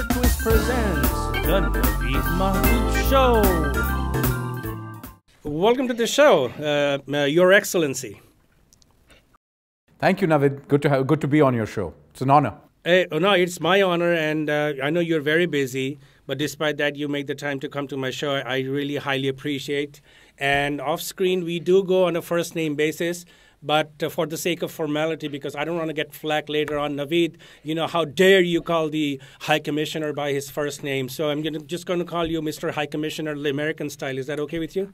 Paper Quiz presents Genevieve Mahmoud Show. Welcome to the show, uh, uh Your Excellency. Thank you, Navid. Good to have, good to be on your show. It's an honor. Hey, oh no, it's my honor, and uh, I know you're very busy, but despite that, you make the time to come to my show. I really highly appreciate. And off screen, we do go on a first name basis. But uh, for the sake of formality, because I don't want to get flack later on, Navid, you know, how dare you call the High Commissioner by his first name? So I'm gonna, just going to call you Mr. High Commissioner American style. Is that okay with you?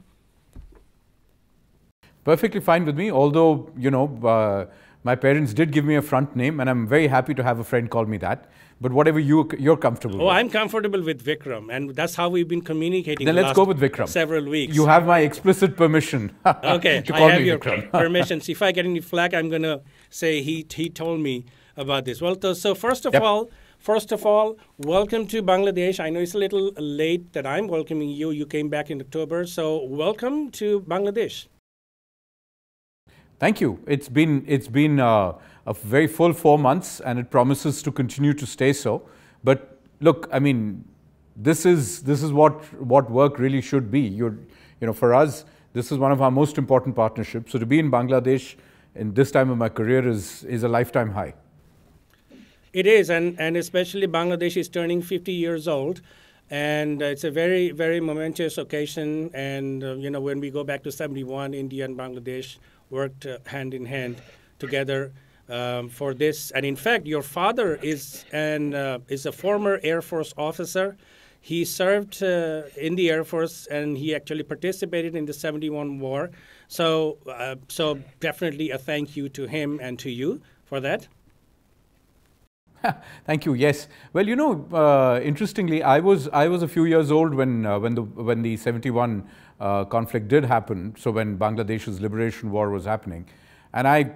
Perfectly fine with me, although, you know, uh, my parents did give me a front name, and I'm very happy to have a friend call me that. But whatever you you're comfortable. Oh, with. I'm comfortable with Vikram, and that's how we've been communicating. Then the let's go with Vikram. Several weeks. You have my explicit permission. okay, I have your permissions. If I get any flack, I'm gonna say he he told me about this. Well, so first of yep. all. First of all, welcome to Bangladesh. I know it's a little late that I'm welcoming you. You came back in October, so welcome to Bangladesh. Thank you. It's been, it's been uh, a very full four months and it promises to continue to stay so. But look, I mean, this is, this is what, what work really should be. You're, you know, for us, this is one of our most important partnerships. So to be in Bangladesh in this time of my career is, is a lifetime high. It is, and, and especially Bangladesh is turning 50 years old and uh, it's a very very momentous occasion and uh, you know when we go back to 71 india and bangladesh worked uh, hand in hand together um, for this and in fact your father is an uh, is a former air force officer he served uh, in the air force and he actually participated in the 71 war so uh, so definitely a thank you to him and to you for that Thank you. Yes. Well, you know, uh, interestingly, I was I was a few years old when uh, when the when the 71 uh, conflict did happen. So when Bangladesh's liberation war was happening, and I,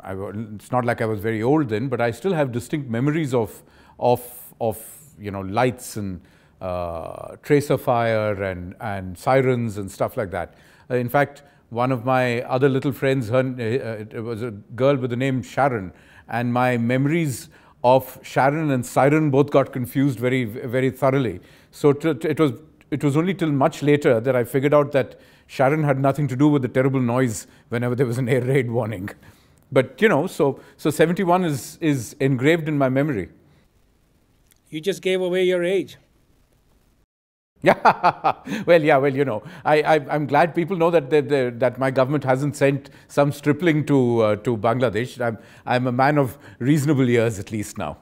I, it's not like I was very old then, but I still have distinct memories of of of you know lights and uh, tracer fire and and sirens and stuff like that. Uh, in fact, one of my other little friends, her, uh, it was a girl with the name Sharon, and my memories of Sharon and Siren both got confused very, very thoroughly. So it was, it was only till much later that I figured out that Sharon had nothing to do with the terrible noise whenever there was an air raid warning. But you know, so, so 71 is, is engraved in my memory. You just gave away your age. Yeah, well, yeah, well, you know, I, I, am glad people know that they, they, that my government hasn't sent some stripling to uh, to Bangladesh. I'm I'm a man of reasonable years at least now.